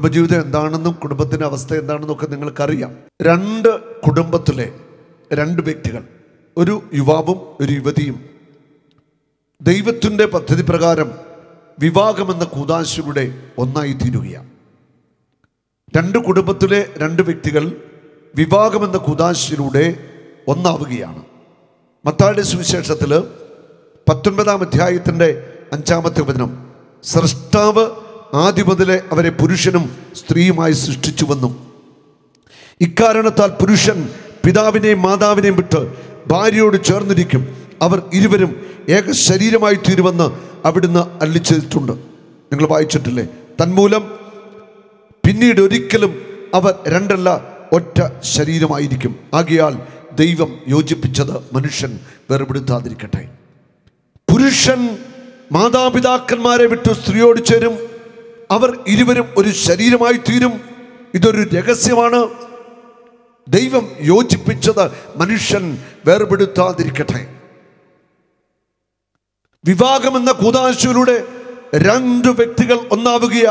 കുടുംബജീവിതം എന്താണെന്നും കുടുംബത്തിൻ്റെ അവസ്ഥ എന്താണെന്നും ഒക്കെ നിങ്ങൾക്കറിയാം രണ്ട് കുടുംബത്തിലെ രണ്ട് വ്യക്തികൾ ഒരു യുവാവും ഒരു യുവതിയും ദൈവത്തിൻ്റെ പദ്ധതി പ്രകാരം വിവാഹമെന്ന കൂതാശിലൂടെ ഒന്നായി തീരുകയാണ് രണ്ട് കുടുംബത്തിലെ രണ്ട് വ്യക്തികൾ വിവാഹമെന്ന കുതാശിലൂടെ ഒന്നാവുകയാണ് മത്താടി സുവിശേഷത്തിൽ പത്തൊൻപതാം അധ്യായത്തിൻ്റെ അഞ്ചാമത്തെ വചനം സൃഷ്ടാവ് ആദ്യം മുതലേ അവരെ പുരുഷനും സ്ത്രീയുമായി സൃഷ്ടിച്ചു വന്നു ഇക്കാരണത്താൽ പുരുഷൻ പിതാവിനെയും മാതാവിനെയും വിട്ട് ഭാര്യയോട് ചേർന്നിരിക്കും അവർ ഇരുവരും ഏക ശരീരമായി തീരുമെന്ന് അവിടുന്ന് അല്ലിച്ചിട്ടുണ്ട് നിങ്ങൾ വായിച്ചിട്ടില്ലേ തന്മൂലം പിന്നീട് ഒരിക്കലും അവർ രണ്ടല്ല ഒറ്റ ശരീരമായിരിക്കും ആകയാൽ ദൈവം യോജിപ്പിച്ചത് മനുഷ്യൻ വേർപെടുത്താതിരിക്കട്ടെ പുരുഷൻ മാതാപിതാക്കന്മാരെ വിട്ടു സ്ത്രീയോട് ചേരും അവർ ഇരുവരും ഒരു ശരീരമായി തീരും ഇതൊരു രഹസ്യമാണ് ദൈവം യോജിപ്പിച്ചത് മനുഷ്യൻ വേർപെടുത്താതിരിക്കട്ടെ വിവാഹം എന്ന കൂതാശയിലൂടെ രണ്ട് വ്യക്തികൾ ഒന്നാവുകയ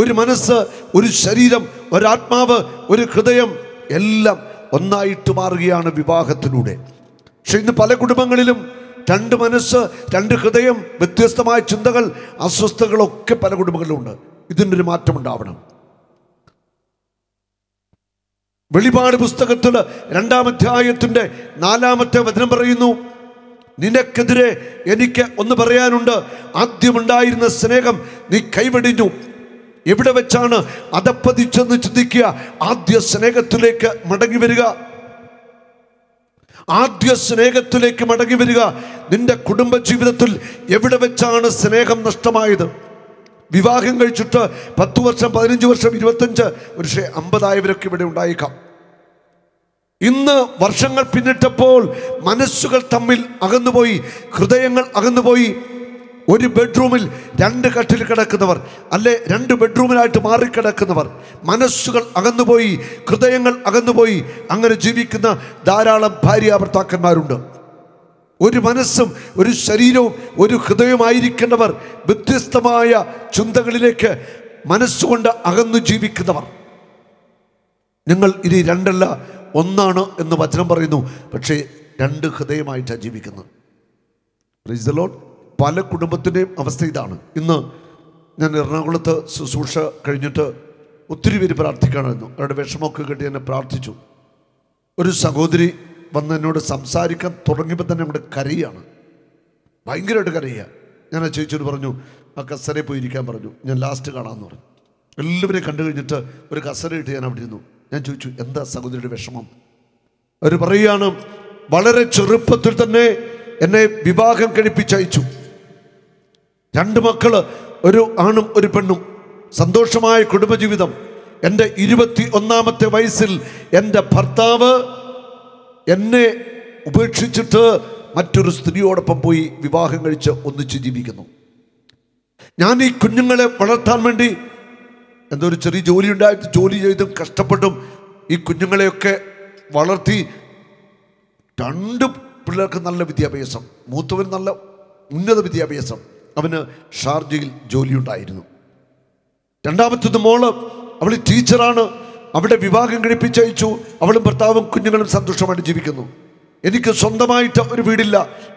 ഒരു മനസ്സ് ഒരു ശരീരം ഒരാത്മാവ് ഒരു ഹൃദയം എല്ലാം ഒന്നായിട്ട് മാറുകയാണ് വിവാഹത്തിലൂടെ പക്ഷെ ഇന്ന് പല കുടുംബങ്ങളിലും രണ്ട് മനസ്സ് രണ്ട് ഹൃദയം വ്യത്യസ്തമായ ചിന്തകൾ അസ്വസ്ഥതകളൊക്കെ പല കുടുംബങ്ങളിലുണ്ട് ഇതിനൊരു മാറ്റമുണ്ടാവണം വെളിപാട് പുസ്തകത്തിൽ രണ്ടാമധ്യായത്തിൻ്റെ നാലാമത്തെ വചനം പറയുന്നു നിനക്കെതിരെ എനിക്ക് ഒന്ന് പറയാനുണ്ട് ആദ്യമുണ്ടായിരുന്ന സ്നേഹം നീ കൈവെടിഞ്ഞു എവിടെ വെച്ചാണ് അതപ്പതിച്ചെന്ന് ചിന്തിക്കുക ആദ്യ സ്നേഹത്തിലേക്ക് മടങ്ങി വരിക ആദ്യ സ്നേഹത്തിലേക്ക് മടങ്ങി വരിക നിന്റെ കുടുംബജീവിതത്തിൽ എവിടെ വെച്ചാണ് സ്നേഹം നഷ്ടമായത് വിവാഹം കഴിച്ചിട്ട് പത്ത് വർഷം പതിനഞ്ച് വർഷം ഇരുപത്തഞ്ച് പക്ഷേ അമ്പതായവരൊക്കെ ഇവിടെ ഉണ്ടായേക്കാം ഇന്ന് വർഷങ്ങൾ പിന്നിട്ടപ്പോൾ മനസ്സുകൾ തമ്മിൽ അകന്നുപോയി ഹൃദയങ്ങൾ അകന്നുപോയി ഒരു ബെഡ്റൂമിൽ രണ്ട് കട്ടിൽ കിടക്കുന്നവർ അല്ലെ രണ്ട് ബെഡ്റൂമിലായിട്ട് മാറിക്കിടക്കുന്നവർ മനസ്സുകൾ അകന്നുപോയി ഹൃദയങ്ങൾ അകന്നുപോയി അങ്ങനെ ജീവിക്കുന്ന ധാരാളം ഭാര്യ ഭർത്താക്കന്മാരുണ്ട് ഒരു മനസ്സും ഒരു ശരീരവും ഒരു ഹൃദയമായിരിക്കേണ്ടവർ വ്യത്യസ്തമായ ചിന്തകളിലേക്ക് മനസ്സുകൊണ്ട് അകന്നു ജീവിക്കുന്നവർ നിങ്ങൾ ഇനി രണ്ടല്ല ഒന്നാണ് എന്ന് വചനം പറയുന്നു പക്ഷേ രണ്ട് ഹൃദയമായിട്ടാണ് ജീവിക്കുന്നത് പ്രിസലോൺ പല കുടുംബത്തിൻ്റെയും അവസ്ഥ ഇതാണ് ഇന്ന് ഞാൻ എറണാകുളത്ത് ശുശ്രൂഷ കഴിഞ്ഞിട്ട് ഒത്തിരി പേര് പ്രാർത്ഥിക്കണമായിരുന്നു അവരുടെ വിഷമമൊക്കെ കേട്ട് എന്നെ പ്രാർത്ഥിച്ചു ഒരു സഹോദരി വന്ന് എന്നോട് സംസാരിക്കാൻ തുടങ്ങിയപ്പോൾ തന്നെ നമ്മുടെ കരയാണ് ഭയങ്കരമായിട്ട് കരയുക ഞാൻ ആ ചേച്ചിയോട് പറഞ്ഞു ആ കസരെ പോയിരിക്കാൻ പറഞ്ഞു ഞാൻ ലാസ്റ്റ് കാണാമെന്ന് പറഞ്ഞു എല്ലാവരെയും കണ്ടു കഴിഞ്ഞിട്ട് ഒരു കസര ഇട്ട് ഞാൻ അവിടെ ഇരുന്നു ഞാൻ ചോദിച്ചു എന്താ സഹോദരിയുടെ വിഷമം അവർ പറയുകയാണ് വളരെ ചെറുപ്പത്തിൽ തന്നെ എന്നെ വിവാഹം കഴിപ്പിച്ചയച്ചു രണ്ട് മക്കൾ ഒരു ആണും ഒരു പെണ്ണും സന്തോഷമായ കുടുംബജീവിതം എൻ്റെ ഇരുപത്തി ഒന്നാമത്തെ വയസ്സിൽ എൻ്റെ ഭർത്താവ് എന്നെ ഉപേക്ഷിച്ചിട്ട് മറ്റൊരു സ്ത്രീയോടൊപ്പം പോയി വിവാഹം കഴിച്ച് ഒന്നിച്ച് ജീവിക്കുന്നു ഞാൻ ഈ കുഞ്ഞുങ്ങളെ വളർത്താൻ വേണ്ടി എന്തോ ഒരു ചെറിയ ജോലി ഉണ്ടായിട്ട് ജോലി ചെയ്തും കഷ്ടപ്പെട്ടും ഈ കുഞ്ഞുങ്ങളെയൊക്കെ വളർത്തി രണ്ട് പിള്ളേർക്ക് നല്ല വിദ്യാഭ്യാസം മൂത്തവന് നല്ല ഉന്നത വിദ്യാഭ്യാസം അവന് ഷാർജയിൽ ജോലിയുണ്ടായിരുന്നു രണ്ടാമത്തത് മോള് അവൾ ടീച്ചറാണ് അവിടെ വിവാഹം കഴിപ്പിച്ചയച്ചു അവളും ഭർത്താവും കുഞ്ഞുങ്ങളും സന്തോഷമായിട്ട് ജീവിക്കുന്നു എനിക്ക് സ്വന്തമായിട്ട് ഒരു വീടില്ല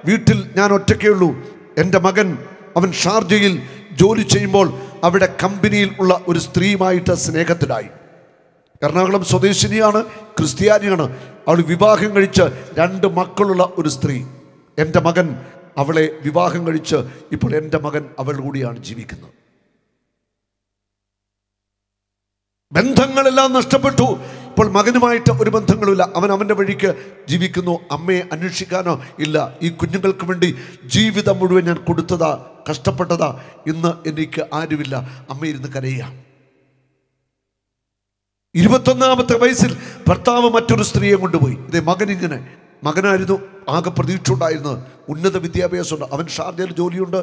വീട്ടിൽ ഞാൻ ഒറ്റയ്ക്കേ ഉള്ളൂ എൻ്റെ മകൻ അവൻ ഷാർജയിൽ ജോലി ചെയ്യുമ്പോൾ അവിടെ കമ്പനിയിൽ ഉള്ള ഒരു സ്ത്രീയുമായിട്ട് സ്നേഹത്തിലായി എറണാകുളം സ്വദേശിനിയാണ് ക്രിസ്ത്യാനിയാണ് അവൾ വിവാഹം കഴിച്ച് രണ്ട് മക്കളുള്ള ഒരു സ്ത്രീ എൻ്റെ മകൻ അവളെ വിവാഹം കഴിച്ച് ഇപ്പോൾ എൻ്റെ മകൻ അവൾ കൂടിയാണ് ജീവിക്കുന്നത് ബന്ധങ്ങളെല്ലാം നഷ്ടപ്പെട്ടു ഇപ്പോൾ മകനുമായിട്ട് ഒരു ബന്ധങ്ങളുമില്ല അവൻ അവൻ്റെ വഴിക്ക് ജീവിക്കുന്നു അമ്മയെ അന്വേഷിക്കാനോ ഇല്ല ഈ കുഞ്ഞുങ്ങൾക്ക് വേണ്ടി ജീവിതം മുഴുവൻ ഞാൻ കൊടുത്തതാ കഷ്ടപ്പെട്ടതാ ഇന്ന് എനിക്ക് ആരുമില്ല അമ്മ ഇരുന്ന് കരയുക ഇരുപത്തൊന്നാമത്തെ വയസ്സിൽ ഭർത്താവ് മറ്റൊരു സ്ത്രീയെ കൊണ്ടുപോയി ഇതേ മകനിങ്ങനെ മകനായിരുന്നു ആകെ പ്രതീക്ഷ ഉണ്ടായിരുന്നത് ഉന്നത വിദ്യാഭ്യാസമുണ്ട് അവൻ ഷാർജയിൽ ജോലിയുണ്ട്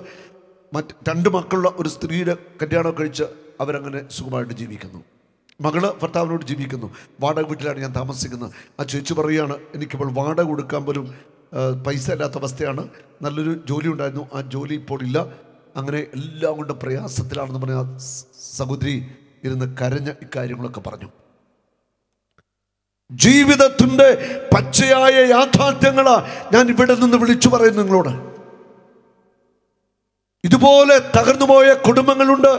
മറ്റ് രണ്ട് മക്കളുള്ള ഒരു സ്ത്രീയുടെ കല്യാണം കഴിച്ച് അവരങ്ങനെ സുഖമായിട്ട് ജീവിക്കുന്നു മകള് ഭർത്താവിനോട് ജീവിക്കുന്നു വാടക വീട്ടിലാണ് ഞാൻ താമസിക്കുന്നത് ആ ചേച്ചി പറയുകയാണ് എനിക്കിപ്പോൾ വാടക കൊടുക്കാൻ പോലും പൈസ ഇല്ലാത്ത അവസ്ഥയാണ് നല്ലൊരു ജോലി ഉണ്ടായിരുന്നു ആ ജോലി ഇപ്പോൾ ഇല്ല അങ്ങനെ എല്ലാം കൊണ്ട് പ്രയാസത്തിലാണെന്ന് പറഞ്ഞ സഹോദരി ഇരുന്ന് കരഞ്ഞ ഇക്കാര്യങ്ങളൊക്കെ പറഞ്ഞു ജീവിതത്തിൻ്റെ പച്ചയായ യാഥാർത്ഥ്യങ്ങളാണ് ഞാൻ ഇവിടെ നിന്ന് വിളിച്ചു പറയുന്നു നിങ്ങളോട് ഇതുപോലെ തകർന്നുപോയ കുടുംബങ്ങളുണ്ട്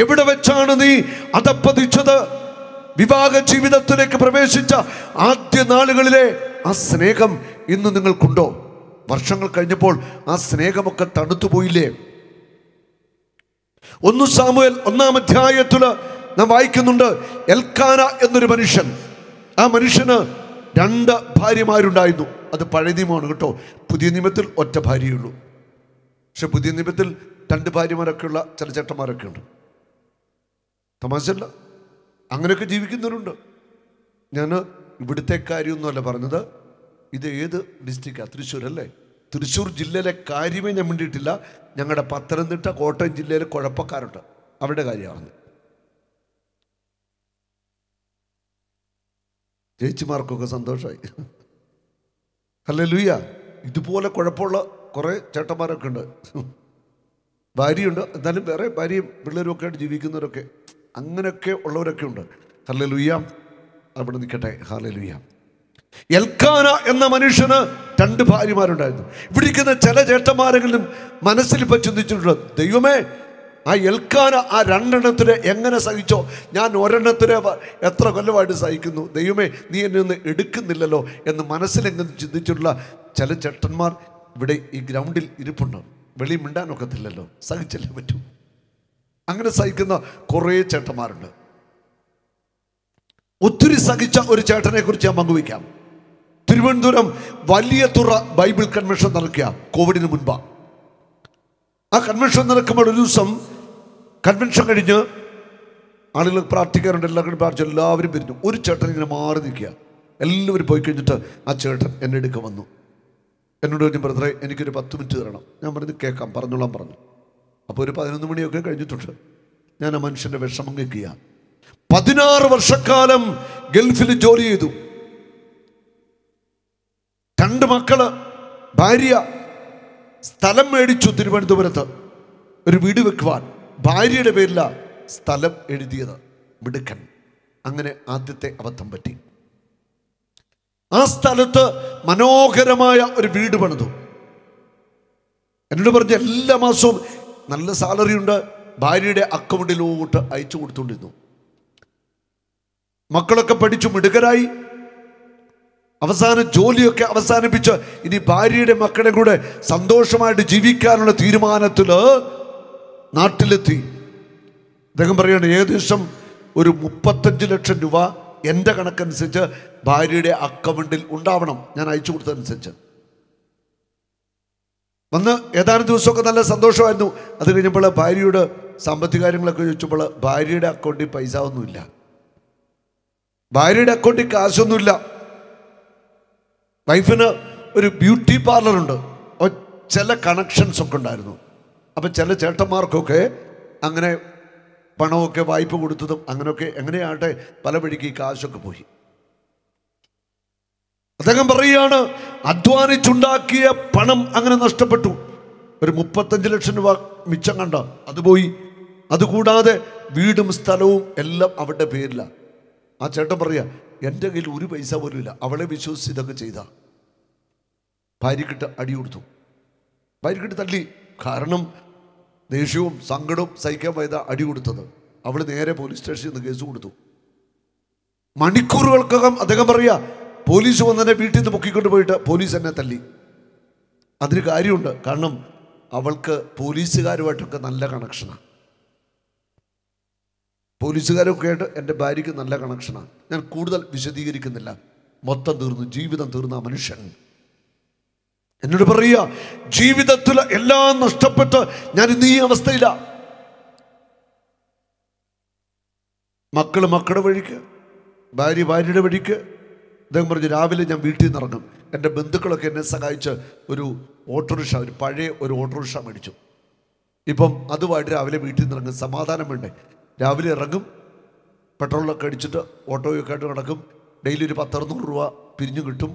എവിടെ വെച്ചാണ് നീ അതപ്പതിച്ചത് വിവാഹ ജീവിതത്തിലേക്ക് പ്രവേശിച്ച ആദ്യ നാളുകളിലെ ആ സ്നേഹം ഇന്ന് നിങ്ങൾക്കുണ്ടോ വർഷങ്ങൾ കഴിഞ്ഞപ്പോൾ ആ സ്നേഹമൊക്കെ തണുത്തുപോയില്ലേ ഒന്നു സാമുവൽ ഒന്നാം അധ്യായത്തിൽ നാം വായിക്കുന്നുണ്ട് എൽക്കാന എന്നൊരു മനുഷ്യൻ ആ മനുഷ്യന് രണ്ട് ഭാര്യമാരുണ്ടായിരുന്നു അത് പഴയ നിയമമാണ് കേട്ടോ പുതിയ നിയമത്തിൽ ഒറ്റ ഭാര്യയുള്ളൂ പക്ഷെ പുതിയ നിയമത്തിൽ രണ്ട് ഭാര്യമാരൊക്കെയുള്ള ചില ചേട്ടന്മാരൊക്കെ ഉണ്ട് തമാശല്ല അങ്ങനെയൊക്കെ ജീവിക്കുന്നവരുണ്ട് ഞാൻ ഇവിടുത്തെ കാര്യമൊന്നുമല്ല പറഞ്ഞത് ഇത് ഏത് ഡിസ്ട്രിക്റ്റാണ് തൃശ്ശൂർ അല്ലേ തൃശ്ശൂർ ജില്ലയിലെ കാര്യമേ ഞാൻ വേണ്ടിയിട്ടില്ല ഞങ്ങളുടെ പത്തനംതിട്ട കോട്ടയം ജില്ലയിലെ കുഴപ്പക്കാരുണ്ട് അവരുടെ കാര്യമാണ് ചേച്ചിമാർക്കൊക്കെ സന്തോഷമായി അല്ലേ ലൂയ ഇതുപോലെ കുഴപ്പമുള്ള കുറേ ചേട്ടന്മാരൊക്കെ ഉണ്ട് ഭാര്യയുണ്ട് എന്തായാലും വേറെ ഭാര്യയും പിള്ളേരും ഒക്കെ ആയിട്ട് ജീവിക്കുന്നവരൊക്കെ അങ്ങനെയൊക്കെ ഉള്ളവരൊക്കെ ഉണ്ട് ഹർലെ ലുയ്യ അവിടെ നിൽക്കട്ടെ ഹാർലെ ലുയ്യ എൽക്കാന എന്ന മനുഷ്യന് രണ്ട് ഭാര്യമാരുണ്ടായിരുന്നു ഇവിടെ ഇരിക്കുന്ന ചില ചേട്ടന്മാരെങ്കിലും മനസ്സിൽ ഇപ്പം ചിന്തിച്ചിട്ടുണ്ട് ദൈവമേ ആ എൽക്കാന ആ രണ്ടെണ്ണത്തിന് എങ്ങനെ സഹിച്ചോ ഞാൻ ഒരെണ്ണത്തിന് എത്ര കൊല്ലമായിട്ട് സഹിക്കുന്നു ദൈവമേ നീ എന്നെ ഒന്ന് എടുക്കുന്നില്ലല്ലോ എന്ന് മനസ്സിലെങ്ങനെ ചിന്തിച്ചിട്ടുള്ള ചില ചേട്ടന്മാർ ഇവിടെ ഈ ഗ്രൗണ്ടിൽ ഇരിപ്പുണ്ട് വെളി മിണ്ടാനൊക്കത്തില്ലല്ലോ സഹിച്ചല്ലേ പറ്റൂ അങ്ങനെ സഹിക്കുന്ന കുറേ ചേട്ടന്മാരുണ്ട് ഒത്തിരി സഹിച്ച ഒരു ചേട്ടനെ കുറിച്ച് ഞാൻ പങ്കുവയ്ക്കാം തിരുവനന്തപുരം വലിയ തുറ ബൈബിൾ കൺവെൻഷൻ നടക്കുക കോവിഡിന് മുൻപ് ആ കൺവെൻഷൻ നടക്കുമ്പോൾ ഒരു ദിവസം കൺവെൻഷൻ കഴിഞ്ഞ് ആളുകൾ പ്രാർത്ഥിക്കാറുണ്ട് എല്ലാവരും പ്രാർത്ഥിച്ചു എല്ലാവരും വരുന്നു ഒരു ചേട്ടൻ ഇങ്ങനെ മാറി നിൽക്കുക എല്ലാവരും പോയി കഴിഞ്ഞിട്ട് ആ ചേട്ടൻ എന്നെ അടുക്ക വന്നു എന്നോട് പറഞ്ഞു ബ്രദറെ എനിക്കൊരു പത്ത് മിനിറ്റ് തരണം ഞാൻ പറഞ്ഞു കേൾക്കാം പറഞ്ഞോളാം പറഞ്ഞു അപ്പോൾ ഒരു പതിനൊന്ന് മണിയൊക്കെ കഴിഞ്ഞിട്ടുണ്ട് ഞാൻ ആ മനുഷ്യൻ്റെ വിഷമം കേൾക്കുക പതിനാറ് വർഷക്കാലം ഗൾഫിൽ ജോലി ചെയ്തു രണ്ട് മക്കള് ഭാര്യ സ്ഥലം മേടിച്ചു തിരുവനന്തപുരത്ത് ഒരു വീട് വെക്കുവാൻ ഭാര്യയുടെ പേരില സ്ഥലം എഴുതിയത് മിടുക്കൻ അങ്ങനെ ആദ്യത്തെ അബദ്ധം പറ്റി ആ സ്ഥലത്ത് മനോഹരമായ ഒരു വീട് പണിതു എന്നോട് പറഞ്ഞ എല്ലാ മാസവും നല്ല സാലറി ഉണ്ട് ഭാര്യയുടെ അക്കൗണ്ടിലോട്ട് അയച്ചു കൊടുത്തുകൊണ്ടിരുന്നു മക്കളൊക്കെ പഠിച്ചു മിടുകരായി അവസാന ജോലിയൊക്കെ അവസാനിപ്പിച്ച് ഇനി ഭാര്യയുടെ മക്കളെ കൂടെ സന്തോഷമായിട്ട് ജീവിക്കാനുള്ള തീരുമാനത്തിൽ നാട്ടിലെത്തി അദ്ദേഹം പറയുകയാണ് ഏകദേശം ഒരു മുപ്പത്തഞ്ച് ലക്ഷം രൂപ എൻ്റെ കണക്കനുസരിച്ച് ഭാര്യയുടെ അക്കൗണ്ടിൽ ഉണ്ടാവണം ഞാൻ അയച്ചു കൊടുത്തതനുസരിച്ച് വന്ന് ഏതാനും ദിവസമൊക്കെ നല്ല സന്തോഷമായിരുന്നു അത് കഴിഞ്ഞപ്പോൾ ഭാര്യയോട് സാമ്പത്തിക കാര്യങ്ങളൊക്കെ ചോദിച്ചപ്പോൾ ഭാര്യയുടെ അക്കൗണ്ടിൽ പൈസ ഒന്നുമില്ല ഭാര്യയുടെ അക്കൗണ്ടിൽ കാശൊന്നുമില്ല വൈഫിന് ഒരു ബ്യൂട്ടി പാർലറുണ്ട് ചില കണക്ഷൻസ് ഒക്കെ ഉണ്ടായിരുന്നു അപ്പം ചില ചേട്ടന്മാർക്കൊക്കെ അങ്ങനെ പണമൊക്കെ വായ്പ കൊടുത്തതും അങ്ങനെയൊക്കെ എങ്ങനെയാകട്ടെ പല വഴിക്ക് ഈ കാശൊക്കെ പോയി അദ്ദേഹം പറയുകയാണ് അധ്വാനിച്ചുണ്ടാക്കിയ പണം അങ്ങനെ നഷ്ടപ്പെട്ടു ഒരു മുപ്പത്തഞ്ച് ലക്ഷം രൂപ മിച്ചം കണ്ട അത് പോയി അതുകൂടാതെ വീടും സ്ഥലവും എല്ലാം അവരുടെ പേരിലാണ് ആ ചേട്ടൻ പറയുക എൻ്റെ കയ്യിൽ ഒരു പൈസ പോലും ഇല്ല അവളെ വിശ്വസിച്ച് ഇതൊക്കെ ചെയ്ത ഭാര്യക്കിട്ട് അടി കൊടുത്തു ഭാര്യക്കിട്ട് തള്ളി കാരണം ദേഷ്യവും സങ്കടവും സഹിക്കാൻ പോയത് അടി കൊടുത്തത് അവൾ നേരെ പോലീസ് സ്റ്റേഷനിൽ നിന്ന് കേസ് കൊടുത്തു മണിക്കൂറുകൾക്കകം അദ്ദേഹം പറയുക പോലീസ് വന്നതിനെ വീട്ടിൽ നിന്ന് പൊക്കിക്കൊണ്ട് പോയിട്ട് പോലീസ് എന്നെ തല്ലി അതിന് കാര്യമുണ്ട് കാരണം അവൾക്ക് പോലീസുകാരുമായിട്ടൊക്കെ നല്ല കണക്ഷനാണ് പോലീസുകാരൊക്കെ ആയിട്ട് എൻ്റെ ഭാര്യയ്ക്ക് നല്ല കണക്ഷനാണ് ഞാൻ കൂടുതൽ വിശദീകരിക്കുന്നില്ല മൊത്തം തീർന്നു ജീവിതം തീർന്ന മനുഷ്യൻ എന്നോട് പറയുക ജീവിതത്തിൽ എല്ലാം നഷ്ടപ്പെട്ട് ഞാൻ ഇന്ന് ഈ അവസ്ഥയില്ല മക്കൾ മക്കളുടെ വഴിക്ക് ഭാര്യ ഭാര്യയുടെ വഴിക്ക് അദ്ദേഹം പറഞ്ഞു രാവിലെ ഞാൻ വീട്ടിൽ നിന്ന് ഇറങ്ങും എൻ്റെ ബന്ധുക്കളൊക്കെ എന്നെ സഹായിച്ച് ഒരു ഓട്ടോറിക്ഷ ഒരു പഴയ ഒരു ഓട്ടോറിക്ഷ മേടിച്ചു ഇപ്പം അതുമായിട്ട് രാവിലെ വീട്ടിൽ നിന്ന് ഇറങ്ങും സമാധാനം വേണ്ടേ രാവിലെ ഇറങ്ങും പെട്രോളൊക്കെ അടിച്ചിട്ട് ഓട്ടോയൊക്കെ ആയിട്ട് നടക്കും ഡെയിലി ഒരു പത്തറുന്നൂറ് രൂപ പിരിഞ്ഞു കിട്ടും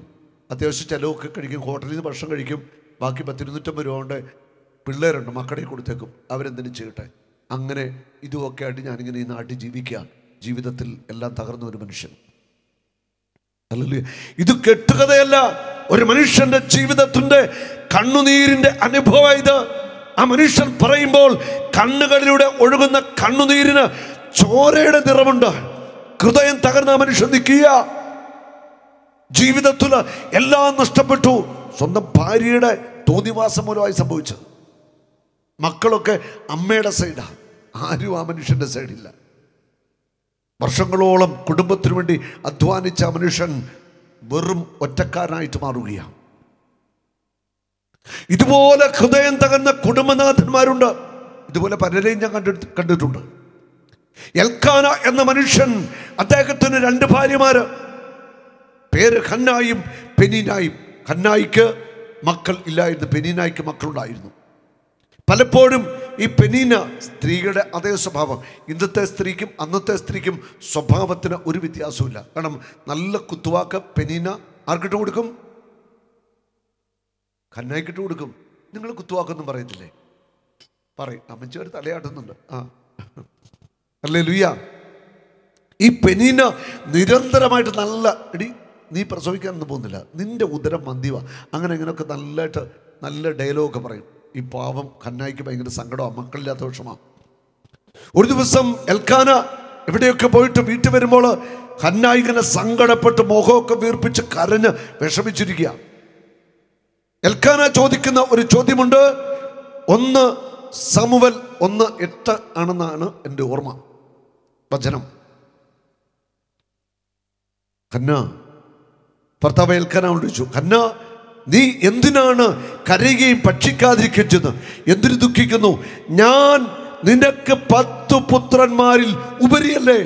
അത്യാവശ്യം ചിലവൊക്കെ കഴിക്കും ഹോട്ടലിൽ നിന്ന് ഭക്ഷണം കഴിക്കും ബാക്കി പത്തിരുന്നൂറ്റമ്പത് രൂപ കൊണ്ട് പിള്ളേരുണ്ട് മക്കളെ കൊടുത്തേക്കും അവരെന്തിനും ചെയ്യട്ടെ അങ്ങനെ ഇതുമൊക്കെ ആയിട്ട് ഞാനിങ്ങനെ ഈ നാട്ടിൽ ജീവിക്കുക ജീവിതത്തിൽ എല്ലാം തകർന്ന ഒരു മനുഷ്യൻ അല്ലല്ലേ ഇത് കെട്ടുകഥയല്ല ഒരു മനുഷ്യന്റെ ജീവിതത്തിന്റെ കണ്ണുനീരിന്റെ അനുഭവം ഇത് ആ മനുഷ്യൻ പറയുമ്പോൾ കണ്ണുകളിലൂടെ ഒഴുകുന്ന കണ്ണുനീരിന് ചോരയുടെ നിറമുണ്ട് ഹൃദയം തകർന്ന മനുഷ്യൻ നിൽക്കുക ജീവിതത്തിൽ എല്ലാം നഷ്ടപ്പെട്ടു സ്വന്തം ഭാര്യയുടെ തോന്നിവാസം മൂലമായി സംഭവിച്ചത് മക്കളൊക്കെ അമ്മയുടെ സൈഡാണ് ആരും ആ മനുഷ്യൻ്റെ സൈഡില്ല വർഷങ്ങളോളം കുടുംബത്തിനു വേണ്ടി അധ്വാനിച്ച മനുഷ്യൻ വെറും ഒറ്റക്കാരനായിട്ട് മാറുകയാണ് ഇതുപോലെ ഹൃദയം തകർന്ന കുടുംബനാഥന്മാരുണ്ട് ഇതുപോലെ പലരെയും ഞാൻ കണ്ടു കണ്ടിട്ടുണ്ട് എൽക്കാന എന്ന മനുഷ്യൻ അദ്ദേഹത്തിന് രണ്ട് ഭാര്യമാര് പേര് ഖന്നായും പെനീനായും ഖന്നായിക്ക് മക്കൾ ഇല്ലായിരുന്നു പെനീനായിക്ക് മക്കളുണ്ടായിരുന്നു പലപ്പോഴും ഈ പെനീന സ്ത്രീകളുടെ അതേ സ്വഭാവം ഇന്നത്തെ സ്ത്രീക്കും അന്നത്തെ സ്ത്രീക്കും സ്വഭാവത്തിന് ഒരു വ്യത്യാസമില്ല കാരണം നല്ല കുത്തുവാക്ക് പെനീന ആർക്കിട്ട് കൊടുക്കും കന്നായിക്കിട്ട് കൊടുക്കും നിങ്ങൾ കുത്തുവാക്കൊന്നും പറയത്തില്ലേ പറയും അമ്മച്ചി തലയാട്ടുന്നുണ്ട് ആ അല്ലേ ലുയ്യ ഈ പെനീന നിരന്തരമായിട്ട് നല്ല എടി നീ പ്രസവിക്കാനൊന്നും പോകുന്നില്ല നിന്റെ ഉദരം മന്തിവ അങ്ങനെ ഇങ്ങനെയൊക്കെ നല്ലതായിട്ട് നല്ല ഡയലോഗൊക്കെ പറയും ഈ പാവം കന്നായിക്ക് ഭയങ്കര സങ്കടമാണ് മക്കളില്ലാത്ത വിഷമാണ് ഒരു ദിവസം എൽക്കാന എവിടെയൊക്കെ പോയിട്ട് വീട്ടിൽ വരുമ്പോൾ ഹന്നായി സങ്കടപ്പെട്ട് മുഖമൊക്കെ വീർപ്പിച്ച് കരഞ്ഞ് വിഷമിച്ചിരിക്കുക എൽക്കാന ചോദിക്കുന്ന ഒരു ചോദ്യമുണ്ട് ഒന്ന് സമുവൽ ഒന്ന് എട്ട് ആണെന്നാണ് എൻ്റെ ഓർമ്മ വചനം കന്ന ഭർത്താവ് എൽക്കാന വിളിച്ചു ഖന്ന നീ എന്തിനാണ് കരയുകയും ഭക്ഷിക്കാതിരിക്കുന്നത് എന്തിന് ദുഃഖിക്കുന്നു ഞാൻ നിനക്ക് പത്ത് പുത്രന്മാരിൽ ഉപരിയല്ലേ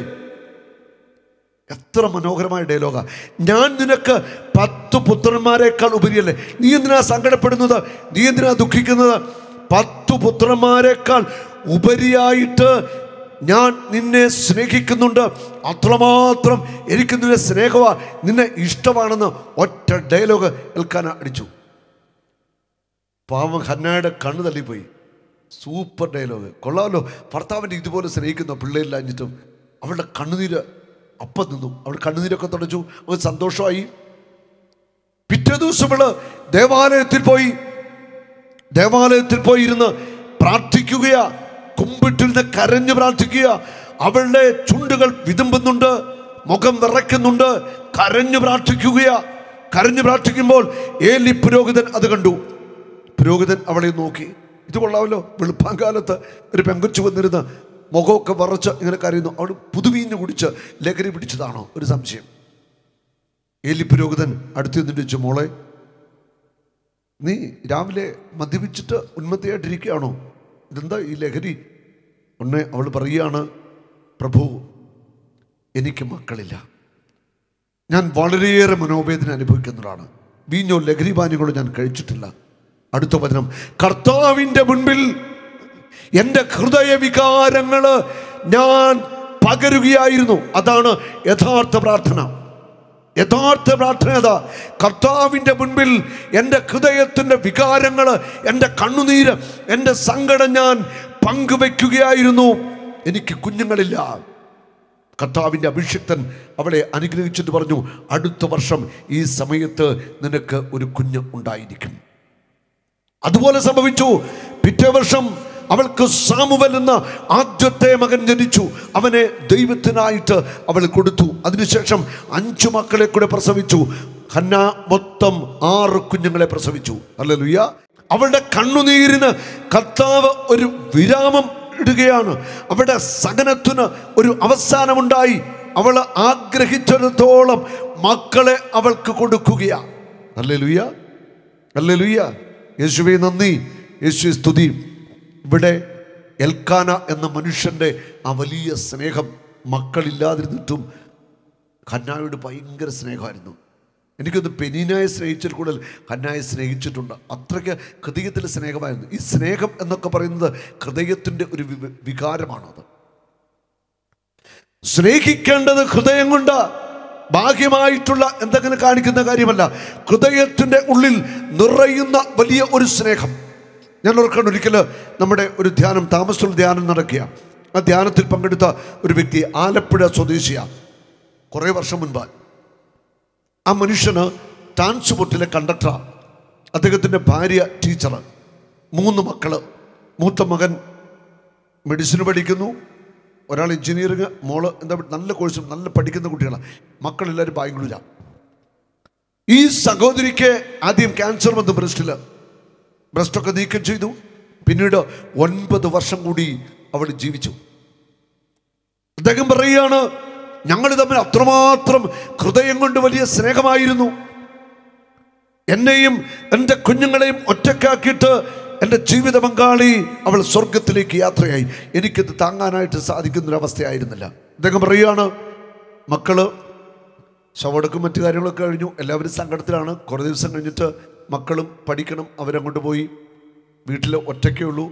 എത്ര മനോഹരമായ ഡയലോഗ ഞാൻ നിനക്ക് പത്ത് പുത്രന്മാരെക്കാൾ ഉപരിയല്ലേ നീ എന്തിനാ സങ്കടപ്പെടുന്നത് നീ എന്തിനാ ദുഃഖിക്കുന്നത് പത്തു പുത്രന്മാരെക്കാൾ ഉപരിയായിട്ട് ഞാൻ നിന്നെ സ്നേഹിക്കുന്നുണ്ട് അത്രമാത്രം എനിക്ക് നിന്നെ സ്നേഹമാ നിന്നെ ഇഷ്ടമാണെന്ന് ഒറ്റ ഡയലോഗ് ഏൽക്കാൻ അടിച്ചു പാവം ഖന്നയുടെ കണ്ണു തള്ളിപ്പോയി സൂപ്പർ ഡയലോഗ് കൊള്ളാമല്ലോ ഭർത്താവിൻ്റെ ഇതുപോലെ സ്നേഹിക്കുന്ന പിള്ളേരില്ലാഞ്ഞിട്ടും അവളുടെ കണ്ണുനീര് അപ്പം നിന്നു അവൾ കണ്ണുനീരൊക്കെ തുടച്ചു അവൾ സന്തോഷമായി പിറ്റേ ദിവസം അവള് ദേവാലയത്തിൽ പോയി ദേവാലയത്തിൽ പോയി ഇരുന്ന് പ്രാർത്ഥിക്കുകയാണ് നിന്ന് കരഞ്ഞു പ്രാർത്ഥിക്കുക അവളുടെ ചുണ്ടുകൾ വിതുമ്പുന്നുണ്ട് മുഖം വിറയ്ക്കുന്നുണ്ട് കരഞ്ഞു പ്രാർത്ഥിക്കുക കരഞ്ഞു പ്രാർത്ഥിക്കുമ്പോൾ ഏലി പുരോഹിതൻ അത് കണ്ടു പുരോഹിതൻ അവളെ നോക്കി ഇത് കൊള്ളാമല്ലോ വെളുപ്പാങ്കാലത്ത് ഒരു പെങ്കുച്ചു വന്നിരുന്ന് മുഖമൊക്കെ വറച്ച് ഇങ്ങനെ കരയുന്നു അവൾ പുതുവീഞ്ഞു കുടിച്ച് ലഹരി പിടിച്ചതാണോ ഒരു സംശയം ഏലി പുരോഹിതൻ അടുത്ത് നിന്നിട്ട് ചോദിച്ചു മോളെ നീ രാവിലെ മദ്യപിച്ചിട്ട് ഉന്മത്തിയായിട്ടിരിക്കുകയാണോ ഇതെന്താ ഈ ലഹരി ഒന്ന് അവൾ പറയുകയാണ് പ്രഭു എനിക്ക് മക്കളില്ല ഞാൻ വളരെയേറെ മനോവേദന അനുഭവിക്കുന്നതാണ് വീഞ്ഞോ ലഹരിപാനീയങ്ങളോ ഞാൻ കഴിച്ചിട്ടില്ല അടുത്ത വചനം കർത്താവിൻ്റെ മുൻപിൽ എൻ്റെ ഹൃദയവികാരങ്ങൾ ഞാൻ പകരുകയായിരുന്നു അതാണ് യഥാർത്ഥ പ്രാർത്ഥന യഥാർത്ഥ പ്രാർത്ഥന അതാ കർത്താവിൻ്റെ മുൻപിൽ എൻ്റെ ഹൃദയത്തിൻ്റെ വികാരങ്ങൾ എൻ്റെ കണ്ണുനീര് എൻ്റെ സങ്കടം ഞാൻ പങ്കുവെക്കുകയായിരുന്നു എനിക്ക് കുഞ്ഞുങ്ങളില്ല കർത്താവിൻ്റെ അഭിഷിക്തൻ അവളെ അനുഗ്രഹിച്ചിട്ട് പറഞ്ഞു അടുത്ത വർഷം ഈ സമയത്ത് നിനക്ക് ഒരു കുഞ്ഞ് ഉണ്ടായിരിക്കും അതുപോലെ സംഭവിച്ചു പിറ്റേ വർഷം അവൾക്ക് സാമുവൽ എന്ന ആദ്യത്തെ മകൻ ജനിച്ചു അവനെ ദൈവത്തിനായിട്ട് അവൾ കൊടുത്തു അതിനുശേഷം അഞ്ചു മക്കളെ കൂടെ പ്രസവിച്ചു ഖന്ന മൊത്തം ആറ് കുഞ്ഞുങ്ങളെ പ്രസവിച്ചു അല്ലെ ലുയ്യ അവളുടെ കണ്ണുനീരിന് കർത്താവ് ഒരു വിരാമം ഇടുകയാണ് അവളുടെ സഹനത്തിന് ഒരു അവസാനമുണ്ടായി അവൾ ആഗ്രഹിച്ചിടത്തോളം മക്കളെ അവൾക്ക് കൊടുക്കുകയാണ് അല്ലേ ലുയ്യ അല്ലേ ലുയ്യ യേശുവെ നന്ദി യേശു സ്തുതി ഇവിടെ എൽക്കാന എന്ന മനുഷ്യൻ്റെ ആ വലിയ സ്നേഹം മക്കളില്ലാതിരുന്നിട്ടും കന്നായോട് ഭയങ്കര സ്നേഹമായിരുന്നു എനിക്കൊന്ന് പെനീനായ സ്നേഹിച്ചിട്ട് കൂടുതൽ ഹന്നായെ സ്നേഹിച്ചിട്ടുണ്ട് അത്രയ്ക്ക് ഹൃദയത്തിൽ സ്നേഹമായിരുന്നു ഈ സ്നേഹം എന്നൊക്കെ പറയുന്നത് ഹൃദയത്തിൻ്റെ ഒരു വികാരമാണത് സ്നേഹിക്കേണ്ടത് ഹൃദയം കൊണ്ട് ബാഹ്യമായിട്ടുള്ള എന്തെങ്കിലും കാണിക്കുന്ന കാര്യമല്ല ഹൃദയത്തിൻ്റെ ഉള്ളിൽ നിറയുന്ന വലിയ ഒരു സ്നേഹം ഞാൻ ഓർക്കാൻ ഒരിക്കൽ നമ്മുടെ ഒരു ധ്യാനം താമസത്തിൽ ധ്യാനം നടക്കുക ആ ധ്യാനത്തിൽ പങ്കെടുത്ത ഒരു വ്യക്തി ആലപ്പുഴ സ്വദേശിയാണ് കുറേ വർഷം മുൻപാണ് ആ മനുഷ്യന് ട്രാൻസ്പോർട്ടിലെ കണ്ടക്ടറാണ് അദ്ദേഹത്തിൻ്റെ ഭാര്യ ടീച്ചറാണ് മൂന്ന് മക്കൾ മൂത്ത മകൻ മെഡിസിൻ പഠിക്കുന്നു ഒരാൾ എഞ്ചിനീയറിങ് മോള് എന്താ നല്ല കോഴ്സും നല്ല പഠിക്കുന്ന കുട്ടികളാണ് മക്കളെല്ലാവരും ബാംഗ്ലൂരാണ് ഈ സഹോദരിക്ക് ആദ്യം ക്യാൻസർ വന്നു ബ്രസ്റ്റിൽ ബ്രസ്റ്റൊക്കെ നീക്കം ചെയ്തു പിന്നീട് ഒൻപത് വർഷം കൂടി അവൾ ജീവിച്ചു അദ്ദേഹം പറയുകയാണ് ഞങ്ങൾ തമ്മിൽ അത്രമാത്രം ഹൃദയം കൊണ്ട് വലിയ സ്നേഹമായിരുന്നു എന്നെയും എൻ്റെ കുഞ്ഞുങ്ങളെയും ഒറ്റക്കാക്കിയിട്ട് എൻ്റെ ജീവിത പങ്കാളി അവൾ സ്വർഗത്തിലേക്ക് യാത്രയായി എനിക്കത് താങ്ങാനായിട്ട് സാധിക്കുന്നൊരവസ്ഥയായിരുന്നില്ല അദ്ദേഹം പറയുകയാണ് മക്കള് ശവടക്കും മറ്റു കാര്യങ്ങളൊക്കെ കഴിഞ്ഞു എല്ലാവരും സങ്കടത്തിലാണ് കുറേ ദിവസം കഴിഞ്ഞിട്ട് മക്കളും പഠിക്കണം അവരങ്ങോട്ട് പോയി വീട്ടിൽ ഒറ്റയ്ക്കേ ഉള്ളൂ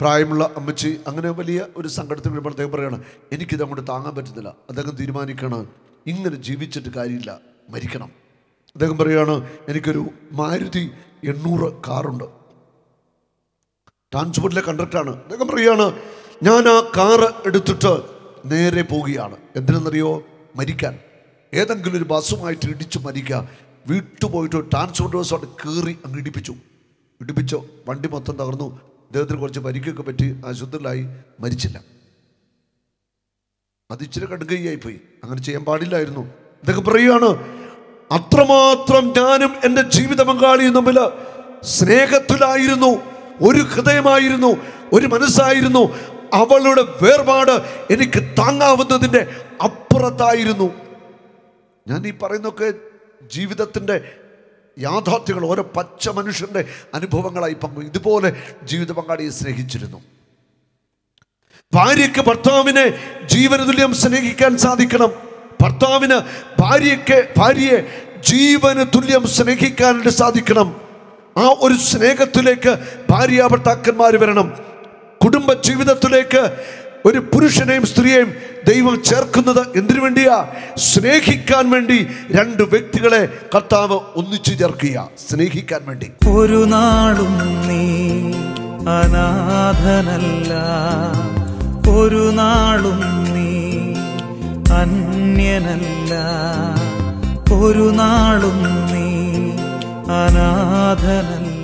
പ്രായമുള്ള അമ്മച്ചി അങ്ങനെ വലിയ ഒരു സങ്കടത്തിൽ വരുമ്പോൾ അദ്ദേഹം പറയുകയാണ് എനിക്കിത് അങ്ങോട്ട് താങ്ങാൻ പറ്റുന്നില്ല അദ്ദേഹം തീരുമാനിക്കണം ഇങ്ങനെ ജീവിച്ചിട്ട് കാര്യമില്ല മരിക്കണം അദ്ദേഹം പറയുകയാണ് എനിക്കൊരു മാരുതി എണ്ണൂറ് കാറുണ്ട് ട്രാൻസ്പോർട്ടിലെ കണ്ടക്ടറാണ് അദ്ദേഹം പറയുകയാണ് ഞാൻ ആ കാറ് എടുത്തിട്ട് നേരെ പോവുകയാണ് എന്തിനെന്നറിയോ മരിക്കാൻ ഏതെങ്കിലും ഒരു ബസ്സുമായിട്ട് ഇടിച്ച് മരിക്കുക വീട്ടു പോയിട്ട് ട്രാൻസ്പോർട്ട് ബസ്സോട്ട് കയറി അങ്ങ് ഇടിപ്പിച്ചു ഇടിപ്പിച്ച് വണ്ടി മൊത്തം തകർന്നു അദ്ദേഹത്തിന് കുറച്ച് പരിക്കൊക്കെ പറ്റി ആശുപത്രിയിലായി മരിച്ചില്ല അത് ഇച്ചിരി പോയി അങ്ങനെ ചെയ്യാൻ പാടില്ലായിരുന്നു ഇതൊക്കെ പറയുകയാണ് അത്രമാത്രം ഞാനും എൻ്റെ ജീവിത പങ്കാളിയും തമ്മിൽ സ്നേഹത്തിലായിരുന്നു ഒരു ഹൃദയമായിരുന്നു ഒരു മനസ്സായിരുന്നു അവളുടെ വേർപാട് എനിക്ക് താങ്ങാവുന്നതിൻ്റെ അപ്പുറത്തായിരുന്നു ഞാൻ ഈ പറയുന്നൊക്കെ ജീവിതത്തിൻ്റെ യാഥാർത്ഥ്യങ്ങൾ ഓരോ പച്ച മനുഷ്യൻ്റെ അനുഭവങ്ങളായി പങ്കു ഇതുപോലെ ജീവിത പങ്കാളിയെ സ്നേഹിച്ചിരുന്നു ഭാര്യയ്ക്ക് ഭർത്താവിനെ ജീവനതുല്യം സ്നേഹിക്കാൻ സാധിക്കണം ഭർത്താവിന് ഭാര്യയ്ക്ക് ഭാര്യയെ ജീവന് തുല്യം സ്നേഹിക്കാനായിട്ട് സാധിക്കണം ആ ഒരു സ്നേഹത്തിലേക്ക് ഭാര്യ ഭർത്താക്കന്മാർ വരണം കുടുംബ ജീവിതത്തിലേക്ക് ഒരു പുരുഷനെയും സ്ത്രീയെയും ദൈവം ചേർക്കുന്നത് എന്തിനു വേണ്ടിയാ സ്നേഹിക്കാൻ വേണ്ടി രണ്ട് വ്യക്തികളെ കർത്താവ് ഒന്നിച്ചു ചേർക്കുക സ്നേഹിക്കാൻ വേണ്ടി ഒരു നാളും നീ അനാഥനല്ല ഒരു നാളും നീ അന്യനല്ല ഒരു നാളും നീ അനാഥനല്ല